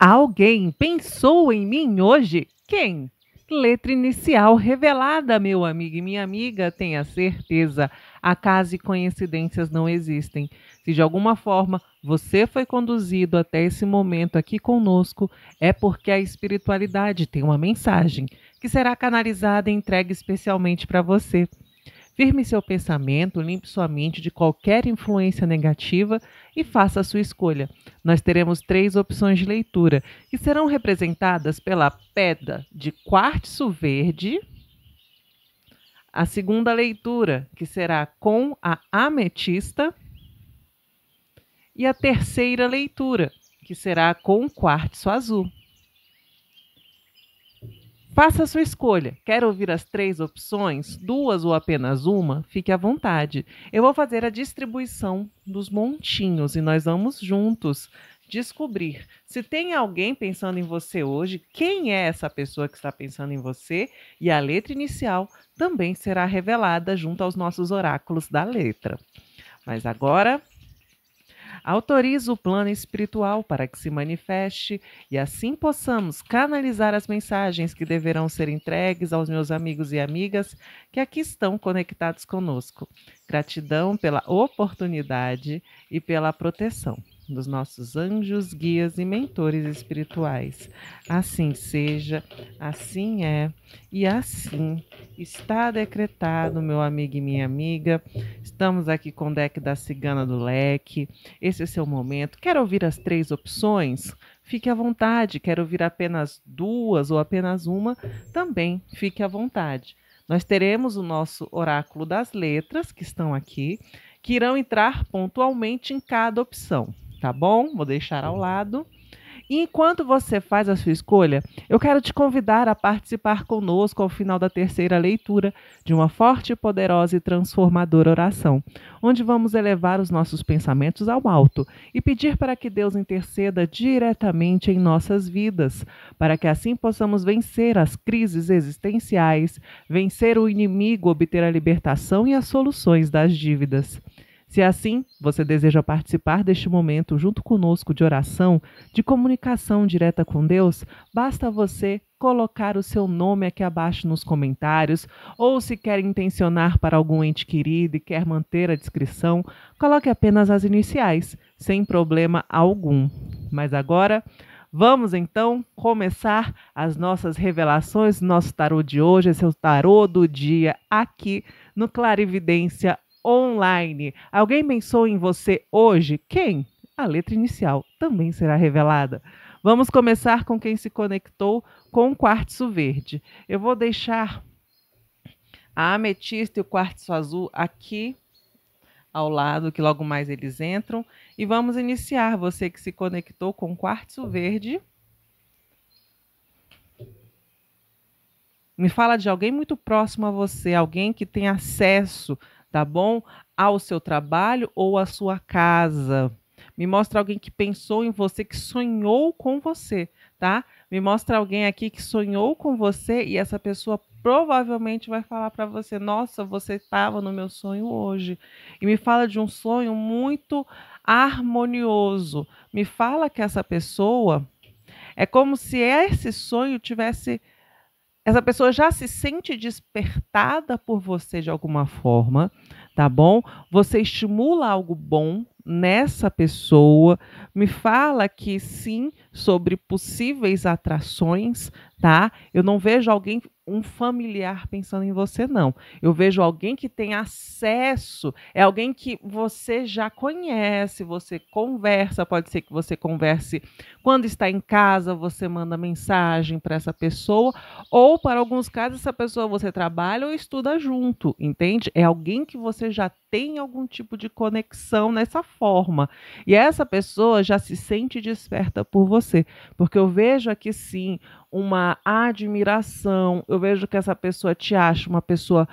Alguém pensou em mim hoje? Quem? Letra inicial revelada, meu amigo e minha amiga, tenha certeza. Acaso e coincidências não existem. Se de alguma forma você foi conduzido até esse momento aqui conosco, é porque a espiritualidade tem uma mensagem que será canalizada e entregue especialmente para você. Firme seu pensamento, limpe sua mente de qualquer influência negativa e faça a sua escolha. Nós teremos três opções de leitura, que serão representadas pela pedra de quartzo verde. A segunda leitura, que será com a ametista. E a terceira leitura, que será com o quartzo azul. Faça a sua escolha. Quer ouvir as três opções, uhum. duas ou apenas uma? Fique à vontade. Eu vou fazer a distribuição dos montinhos e nós vamos juntos descobrir se tem alguém pensando em você hoje, quem é essa pessoa que está pensando em você e a letra inicial também será revelada junto aos nossos oráculos da letra. Mas agora autoriza o plano espiritual para que se manifeste e assim possamos canalizar as mensagens que deverão ser entregues aos meus amigos e amigas que aqui estão conectados conosco. Gratidão pela oportunidade e pela proteção dos nossos anjos, guias e mentores espirituais. Assim seja, assim é e assim está decretado, meu amigo e minha amiga. Estamos aqui com o deck da Cigana do Leque. Esse é seu momento. Quer ouvir as três opções? Fique à vontade. Quer ouvir apenas duas ou apenas uma? Também fique à vontade. Nós teremos o nosso oráculo das letras, que estão aqui, que irão entrar pontualmente em cada opção tá bom? Vou deixar ao lado. E enquanto você faz a sua escolha, eu quero te convidar a participar conosco ao final da terceira leitura de uma forte, poderosa e transformadora oração, onde vamos elevar os nossos pensamentos ao alto e pedir para que Deus interceda diretamente em nossas vidas, para que assim possamos vencer as crises existenciais, vencer o inimigo, obter a libertação e as soluções das dívidas. Se é assim você deseja participar deste momento junto conosco de oração, de comunicação direta com Deus, basta você colocar o seu nome aqui abaixo nos comentários, ou se quer intencionar para algum ente querido e quer manter a descrição, coloque apenas as iniciais, sem problema algum. Mas agora, vamos então começar as nossas revelações, nosso tarô de hoje, esse é o tarô do dia aqui no Clarividência online. Alguém pensou em você hoje? Quem? A letra inicial também será revelada. Vamos começar com quem se conectou com o quartzo verde. Eu vou deixar a ametista e o quartzo azul aqui ao lado, que logo mais eles entram. E vamos iniciar. Você que se conectou com o quartzo verde. Me fala de alguém muito próximo a você, alguém que tem acesso tá bom? Ao seu trabalho ou à sua casa. Me mostra alguém que pensou em você, que sonhou com você, tá? Me mostra alguém aqui que sonhou com você e essa pessoa provavelmente vai falar para você: Nossa, você estava no meu sonho hoje. E me fala de um sonho muito harmonioso. Me fala que essa pessoa é como se esse sonho tivesse essa pessoa já se sente despertada por você de alguma forma, tá bom? Você estimula algo bom nessa pessoa, me fala que sim sobre possíveis atrações, tá? Eu não vejo alguém um familiar pensando em você, não. Eu vejo alguém que tem acesso, é alguém que você já conhece, você conversa, pode ser que você converse quando está em casa, você manda mensagem para essa pessoa, ou para alguns casos, essa pessoa você trabalha ou estuda junto, entende? É alguém que você já tem algum tipo de conexão nessa forma. E essa pessoa já se sente desperta por você, porque eu vejo aqui sim uma admiração, eu vejo que essa pessoa te acha uma pessoa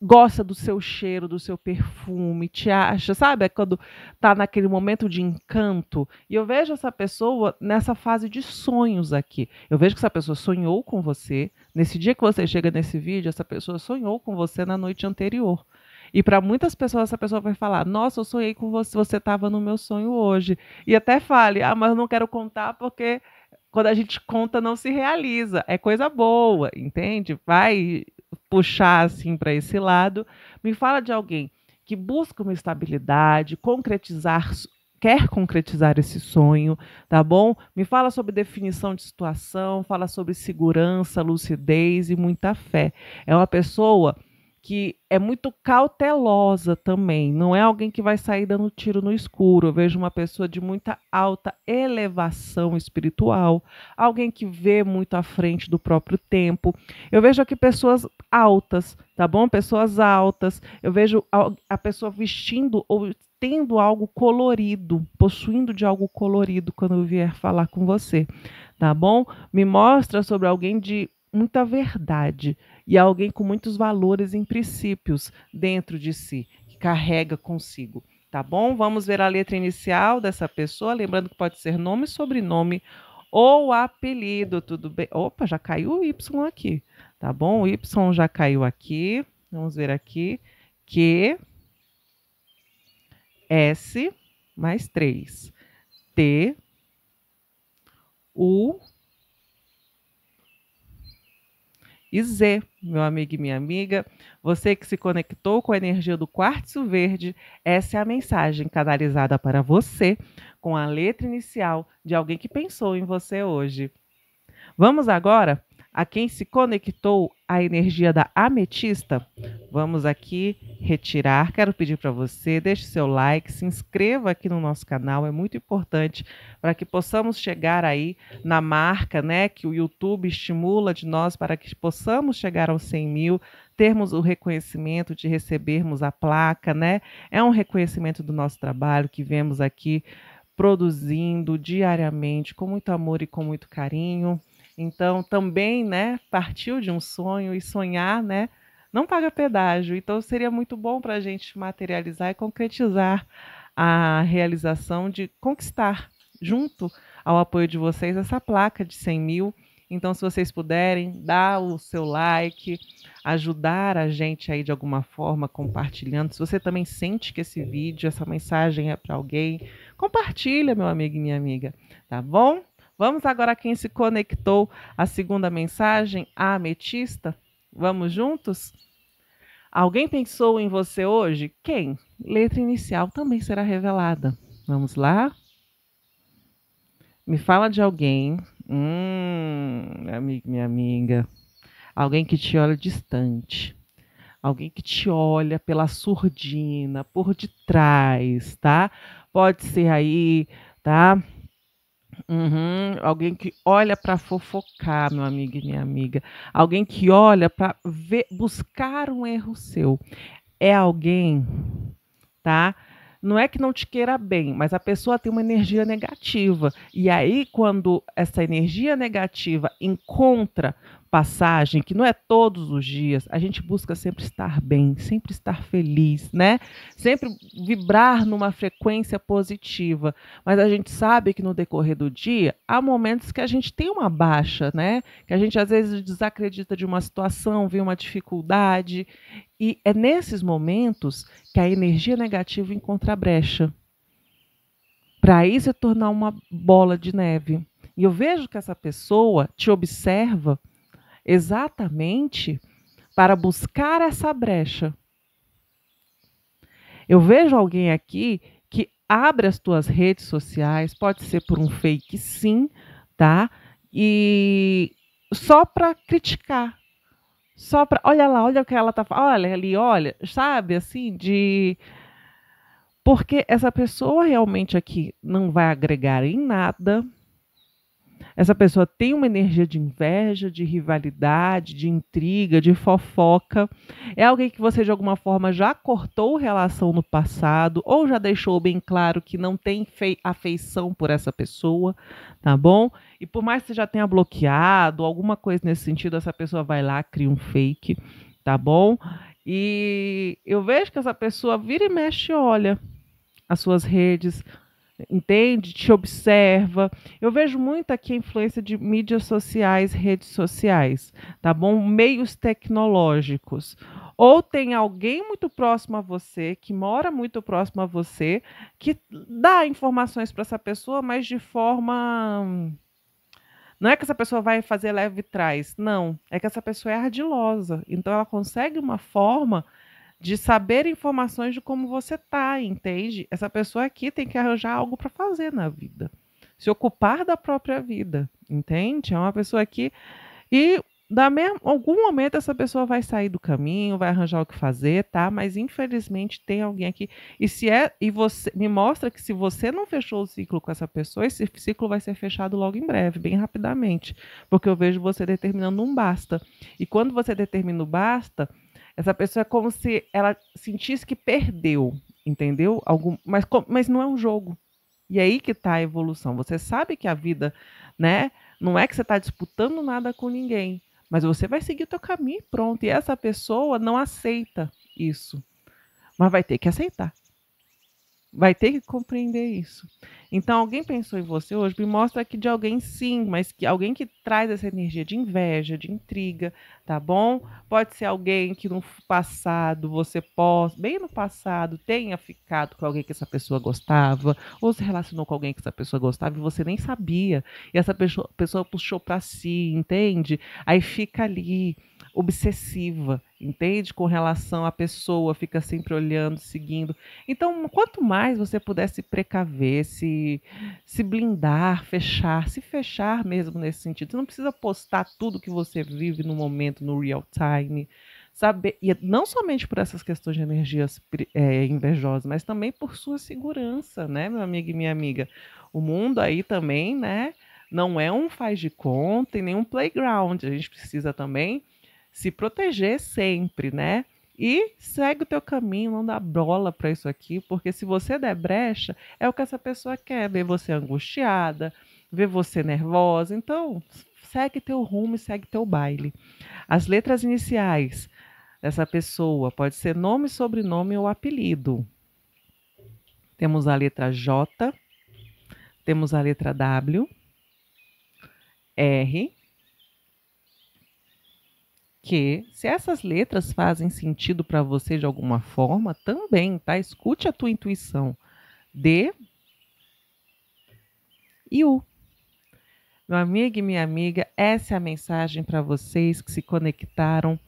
gosta do seu cheiro, do seu perfume, te acha, sabe? É quando tá naquele momento de encanto. E eu vejo essa pessoa nessa fase de sonhos aqui. Eu vejo que essa pessoa sonhou com você. Nesse dia que você chega nesse vídeo, essa pessoa sonhou com você na noite anterior. E para muitas pessoas, essa pessoa vai falar: Nossa, eu sonhei com você, você estava no meu sonho hoje. E até fale: Ah, mas eu não quero contar porque quando a gente conta não se realiza. É coisa boa, entende? Vai puxar assim para esse lado. Me fala de alguém que busca uma estabilidade, concretizar quer concretizar esse sonho, tá bom? Me fala sobre definição de situação, fala sobre segurança, lucidez e muita fé. É uma pessoa que é muito cautelosa também. Não é alguém que vai sair dando tiro no escuro. Eu vejo uma pessoa de muita alta elevação espiritual, alguém que vê muito à frente do próprio tempo. Eu vejo aqui pessoas altas, tá bom? Pessoas altas. Eu vejo a pessoa vestindo ou tendo algo colorido, possuindo de algo colorido quando eu vier falar com você, tá bom? Me mostra sobre alguém de muita verdade e alguém com muitos valores e princípios dentro de si, que carrega consigo. Tá bom? Vamos ver a letra inicial dessa pessoa, lembrando que pode ser nome, sobrenome ou apelido, tudo bem? Opa, já caiu o Y aqui, tá bom? O Y já caiu aqui, vamos ver aqui, Q, S, mais 3, T, U, e Z, meu amigo e minha amiga. Você que se conectou com a energia do quartzo verde, essa é a mensagem canalizada para você com a letra inicial de alguém que pensou em você hoje. Vamos agora a quem se conectou a energia da ametista, vamos aqui retirar. Quero pedir para você, deixe seu like, se inscreva aqui no nosso canal, é muito importante para que possamos chegar aí na marca, né, que o YouTube estimula de nós para que possamos chegar aos 100 mil, termos o reconhecimento de recebermos a placa, né? É um reconhecimento do nosso trabalho que vemos aqui produzindo diariamente com muito amor e com muito carinho. Então, também, né, partiu de um sonho e sonhar, né, não paga pedágio. Então, seria muito bom para a gente materializar e concretizar a realização de conquistar, junto ao apoio de vocês, essa placa de 100 mil. Então, se vocês puderem, dá o seu like, ajudar a gente aí de alguma forma, compartilhando. Se você também sente que esse vídeo, essa mensagem é para alguém, compartilha, meu amigo e minha amiga, tá bom? Vamos agora quem se conectou à segunda mensagem, a ametista. Vamos juntos? Alguém pensou em você hoje? Quem? Letra inicial também será revelada. Vamos lá? Me fala de alguém. Hum, amigo, minha amiga. Alguém que te olha distante. Alguém que te olha pela surdina, por detrás, tá? Pode ser aí, tá? Uhum, alguém que olha para fofocar, meu amigo e minha amiga. Alguém que olha para buscar um erro seu. É alguém, tá? Não é que não te queira bem, mas a pessoa tem uma energia negativa. E aí, quando essa energia negativa encontra passagem, que não é todos os dias, a gente busca sempre estar bem, sempre estar feliz, né? Sempre vibrar numa frequência positiva. Mas a gente sabe que no decorrer do dia há momentos que a gente tem uma baixa, né? Que a gente às vezes desacredita de uma situação, vê uma dificuldade. E é nesses momentos que a energia negativa encontra brecha. Para isso é tornar uma bola de neve. E eu vejo que essa pessoa te observa exatamente para buscar essa brecha. Eu vejo alguém aqui que abre as tuas redes sociais, pode ser por um fake sim, tá? E só para criticar. Só para, olha lá, olha o que ela tá falando, olha ali, olha, sabe, assim, de porque essa pessoa realmente aqui não vai agregar em nada, essa pessoa tem uma energia de inveja, de rivalidade, de intriga, de fofoca. É alguém que você, de alguma forma, já cortou relação no passado ou já deixou bem claro que não tem afeição por essa pessoa, tá bom? E por mais que você já tenha bloqueado, alguma coisa nesse sentido, essa pessoa vai lá, cria um fake, tá bom? E eu vejo que essa pessoa vira e mexe, olha as suas redes, entende, te observa. Eu vejo muito aqui a influência de mídias sociais, redes sociais, tá bom? Meios tecnológicos. Ou tem alguém muito próximo a você, que mora muito próximo a você, que dá informações para essa pessoa, mas de forma não é que essa pessoa vai fazer leve trás, não. É que essa pessoa é ardilosa. Então ela consegue uma forma de saber informações de como você tá, entende? Essa pessoa aqui tem que arranjar algo para fazer na vida, se ocupar da própria vida, entende? É uma pessoa que e da mesmo, algum momento essa pessoa vai sair do caminho, vai arranjar o que fazer, tá? Mas infelizmente tem alguém aqui. E se é e você me mostra que se você não fechou o ciclo com essa pessoa, esse ciclo vai ser fechado logo em breve, bem rapidamente, porque eu vejo você determinando um basta. E quando você determina o basta, essa pessoa é como se ela sentisse que perdeu, entendeu? Algum, mas, mas não é um jogo. E é aí que está a evolução. Você sabe que a vida, né? Não é que você está disputando nada com ninguém, mas você vai seguir o teu caminho e pronto. E essa pessoa não aceita isso, mas vai ter que aceitar, vai ter que compreender isso. Então, alguém pensou em você hoje, me mostra que de alguém sim, mas que alguém que traz essa energia de inveja, de intriga, tá bom? Pode ser alguém que no passado você possa, bem no passado, tenha ficado com alguém que essa pessoa gostava, ou se relacionou com alguém que essa pessoa gostava e você nem sabia. E essa pessoa, pessoa puxou para si, entende? Aí fica ali obsessiva, entende? Com relação à pessoa, fica sempre olhando, seguindo. Então, quanto mais você pudesse precaver, se se, blindar, fechar, se fechar mesmo nesse sentido. Você não precisa postar tudo que você vive no momento, no real time. Saber, e não somente por essas questões de energias é, invejosas, mas também por sua segurança, né, meu amigo e minha amiga? O mundo aí também, né? Não é um faz de conta e nem um playground. A gente precisa também se proteger sempre, né? E segue o teu caminho, não dá bola para isso aqui, porque se você der brecha, é o que essa pessoa quer, ver você angustiada, ver você nervosa. Então, segue teu rumo e segue teu baile. As letras iniciais dessa pessoa pode ser nome, sobrenome ou apelido. Temos a letra J, temos a letra W, R, que se essas letras fazem sentido para você de alguma forma, também, tá? Escute a tua intuição. D e U. Meu amigo e minha amiga, essa é a mensagem para vocês que se conectaram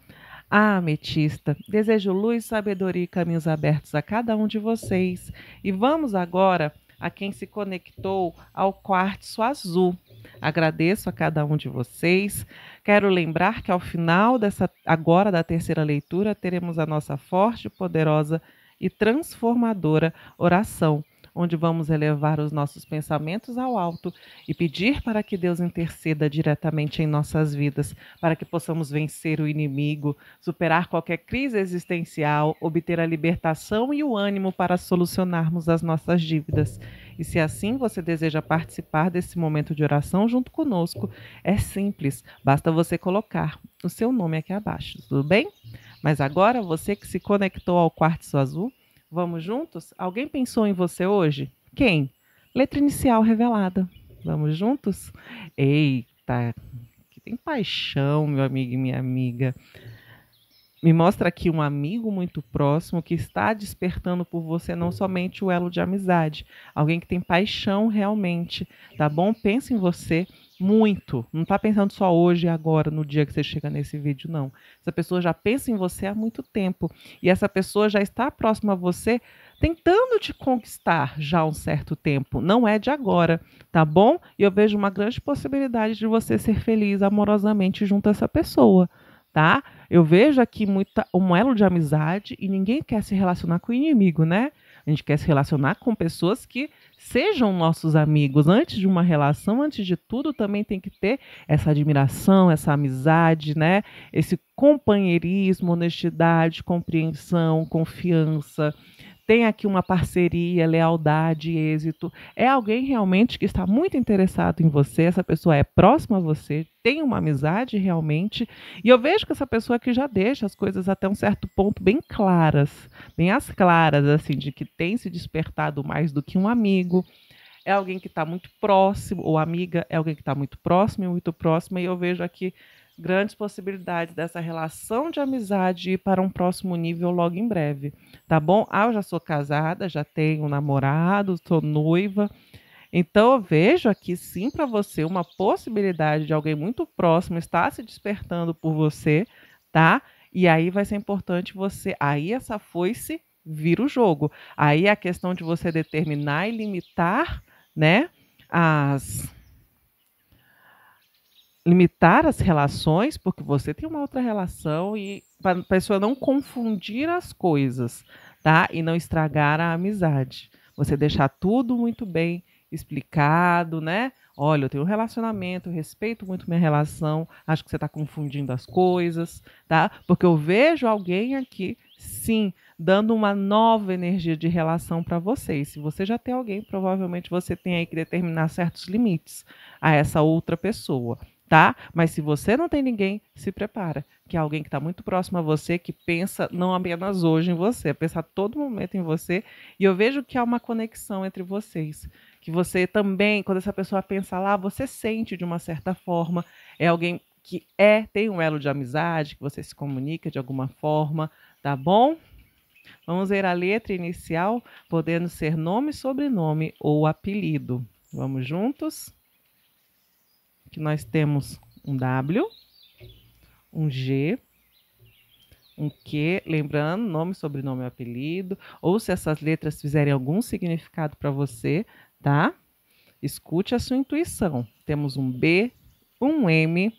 à Ametista. Desejo luz, sabedoria e caminhos abertos a cada um de vocês. E vamos agora a quem se conectou ao quartzo azul. Agradeço a cada um de vocês. Quero lembrar que ao final dessa agora da terceira leitura teremos a nossa forte, poderosa e transformadora oração onde vamos elevar os nossos pensamentos ao alto e pedir para que Deus interceda diretamente em nossas vidas, para que possamos vencer o inimigo, superar qualquer crise existencial, obter a libertação e o ânimo para solucionarmos as nossas dívidas. E se assim você deseja participar desse momento de oração junto conosco, é simples, basta você colocar o seu nome aqui abaixo, tudo bem? Mas agora você que se conectou ao Quartzo Azul, Vamos juntos? Alguém pensou em você hoje? Quem? Letra inicial revelada. Vamos juntos? Eita, que tem paixão, meu amigo e minha amiga. Me mostra aqui um amigo muito próximo que está despertando por você não somente o elo de amizade, alguém que tem paixão realmente, tá bom? Pensa em você, muito. Não está pensando só hoje e agora, no dia que você chega nesse vídeo, não. Essa pessoa já pensa em você há muito tempo. E essa pessoa já está próxima a você, tentando te conquistar já há um certo tempo. Não é de agora, tá bom? E eu vejo uma grande possibilidade de você ser feliz amorosamente junto a essa pessoa, tá? Eu vejo aqui muita, um elo de amizade e ninguém quer se relacionar com o inimigo, né? A gente quer se relacionar com pessoas que sejam nossos amigos. Antes de uma relação, antes de tudo, também tem que ter essa admiração, essa amizade, né? Esse companheirismo, honestidade, compreensão, confiança tem aqui uma parceria, lealdade, êxito. É alguém realmente que está muito interessado em você, essa pessoa é próxima a você, tem uma amizade realmente. E eu vejo que essa pessoa que já deixa as coisas até um certo ponto bem claras, bem as claras, assim, de que tem se despertado mais do que um amigo. É alguém que está muito próximo, ou amiga, é alguém que está muito próximo e muito próxima E eu vejo aqui grandes possibilidades dessa relação de amizade ir para um próximo nível logo em breve, tá bom? Ah, eu já sou casada, já tenho um namorado, sou noiva. Então eu vejo aqui sim para você uma possibilidade de alguém muito próximo estar se despertando por você, tá? E aí vai ser importante você, aí essa foice vira o jogo. Aí é a questão de você determinar e limitar, né, as limitar as relações, porque você tem uma outra relação e para a pessoa não confundir as coisas, tá? E não estragar a amizade. Você deixar tudo muito bem explicado, né? Olha, eu tenho um relacionamento, respeito muito minha relação, acho que você está confundindo as coisas, tá? Porque eu vejo alguém aqui, sim, dando uma nova energia de relação para vocês. Se você já tem alguém, provavelmente você tem aí que determinar certos limites a essa outra pessoa tá? Mas se você não tem ninguém, se prepara, que é alguém que está muito próximo a você, que pensa não apenas hoje em você, é pensa todo momento em você. E eu vejo que há uma conexão entre vocês, que você também, quando essa pessoa pensa lá, você sente de uma certa forma, é alguém que é, tem um elo de amizade, que você se comunica de alguma forma, tá bom? Vamos ver a letra inicial, podendo ser nome, sobrenome ou apelido. Vamos juntos? que nós temos um W, um G, um Q, lembrando, nome, sobrenome, apelido, ou se essas letras fizerem algum significado para você, tá? Escute a sua intuição. Temos um B, um M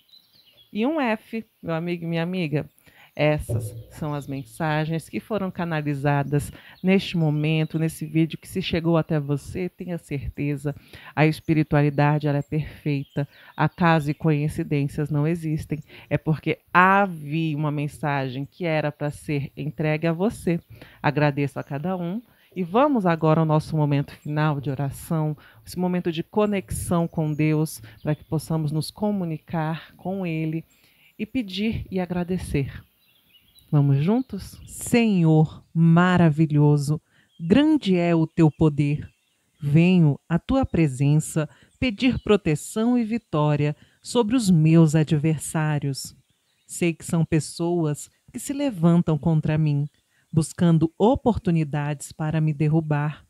e um F, meu amigo e minha amiga. Essas são as mensagens que foram canalizadas neste momento, nesse vídeo que se chegou até você, tenha certeza, a espiritualidade ela é perfeita, acaso e coincidências não existem. É porque havia uma mensagem que era para ser entregue a você. Agradeço a cada um. E vamos agora ao nosso momento final de oração, esse momento de conexão com Deus, para que possamos nos comunicar com Ele e pedir e agradecer Vamos juntos? Senhor maravilhoso, grande é o teu poder. Venho à tua presença pedir proteção e vitória sobre os meus adversários. Sei que são pessoas que se levantam contra mim, buscando oportunidades para me derrubar.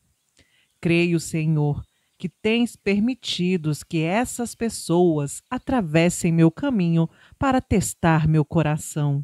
Creio, Senhor, que tens permitido que essas pessoas atravessem meu caminho para testar meu coração.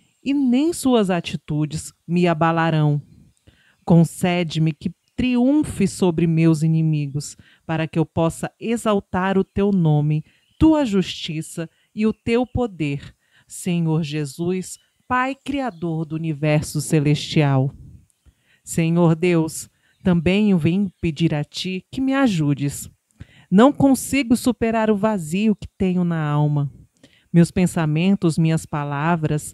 e nem suas atitudes me abalarão. Concede-me que triunfe sobre meus inimigos, para que eu possa exaltar o teu nome, tua justiça e o teu poder. Senhor Jesus, Pai Criador do universo celestial. Senhor Deus, também eu venho pedir a Ti que me ajudes. Não consigo superar o vazio que tenho na alma. Meus pensamentos, minhas palavras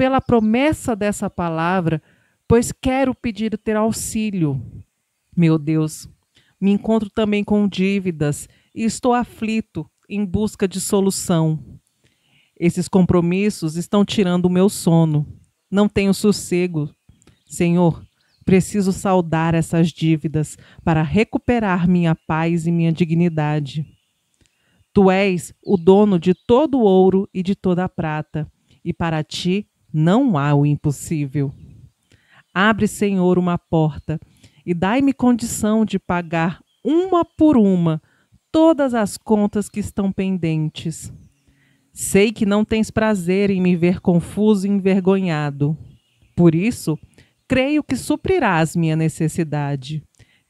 pela promessa dessa palavra, pois quero pedir ter auxílio. Meu Deus, me encontro também com dívidas e estou aflito em busca de solução. Esses compromissos estão tirando o meu sono. Não tenho sossego. Senhor, preciso saldar essas dívidas para recuperar minha paz e minha dignidade. Tu és o dono de todo o ouro e de toda a prata, e para ti não há o impossível. Abre, Senhor, uma porta e dai-me condição de pagar uma por uma todas as contas que estão pendentes. Sei que não tens prazer em me ver confuso e envergonhado. Por isso, creio que suprirás minha necessidade.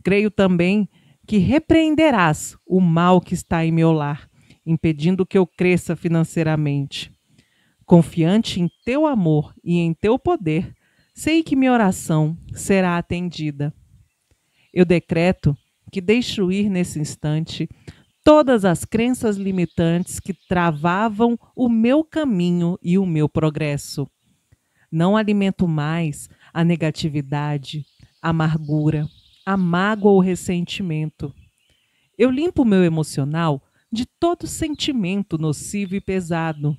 Creio também que repreenderás o mal que está em meu lar, impedindo que eu cresça financeiramente. Confiante em teu amor e em teu poder, sei que minha oração será atendida. Eu decreto que deixo ir nesse instante todas as crenças limitantes que travavam o meu caminho e o meu progresso. Não alimento mais a negatividade, a amargura, a mágoa ou ressentimento. Eu limpo meu emocional de todo sentimento nocivo e pesado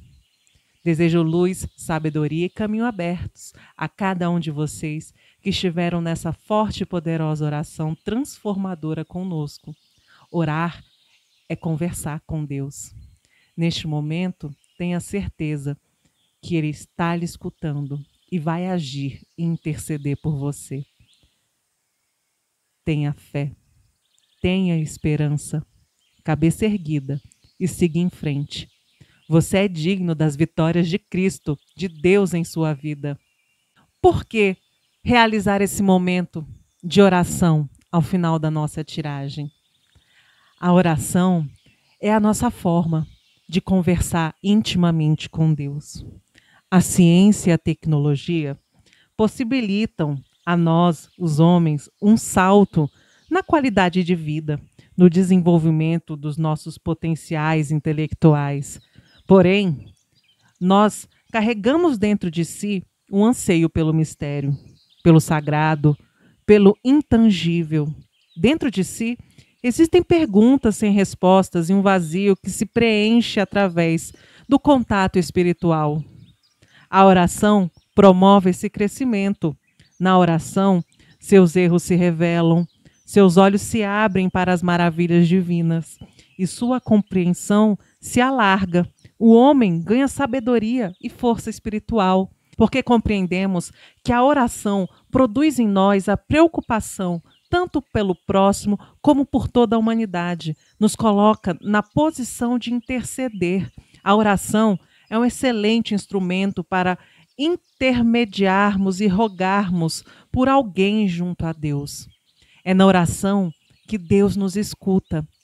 Desejo luz, sabedoria e caminho abertos a cada um de vocês que estiveram nessa forte e poderosa oração transformadora conosco. Orar é conversar com Deus. Neste momento, tenha certeza que Ele está lhe escutando e vai agir e interceder por você. Tenha fé, tenha esperança, cabeça erguida e siga em frente você é digno das vitórias de Cristo, de Deus em sua vida. Por que realizar esse momento de oração ao final da nossa tiragem? A oração é a nossa forma de conversar intimamente com Deus. A ciência e a tecnologia possibilitam a nós, os homens, um salto na qualidade de vida, no desenvolvimento dos nossos potenciais intelectuais, Porém, nós carregamos dentro de si um anseio pelo mistério, pelo sagrado, pelo intangível. Dentro de si, existem perguntas sem respostas e um vazio que se preenche através do contato espiritual. A oração promove esse crescimento. Na oração, seus erros se revelam, seus olhos se abrem para as maravilhas divinas e sua compreensão se alarga o homem ganha sabedoria e força espiritual, porque compreendemos que a oração produz em nós a preocupação tanto pelo próximo como por toda a humanidade. Nos coloca na posição de interceder. A oração é um excelente instrumento para intermediarmos e rogarmos por alguém junto a Deus. É na oração que Deus nos escuta.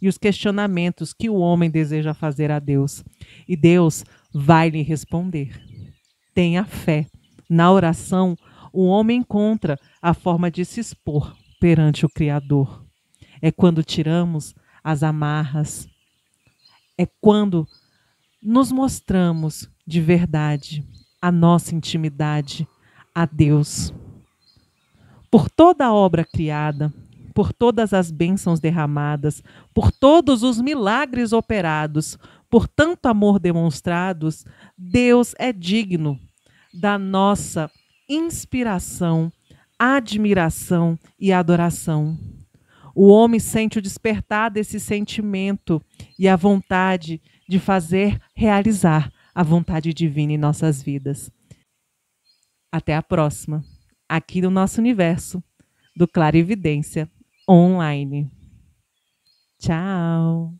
e os questionamentos que o homem deseja fazer a Deus. E Deus vai lhe responder. Tenha fé. Na oração, o homem encontra a forma de se expor perante o Criador. É quando tiramos as amarras. É quando nos mostramos de verdade a nossa intimidade a Deus. Por toda a obra criada, por todas as bênçãos derramadas, por todos os milagres operados, por tanto amor demonstrados, Deus é digno da nossa inspiração, admiração e adoração. O homem sente o despertar desse sentimento e a vontade de fazer realizar a vontade divina em nossas vidas. Até a próxima, aqui no nosso universo, do Clarividência online. Tchau!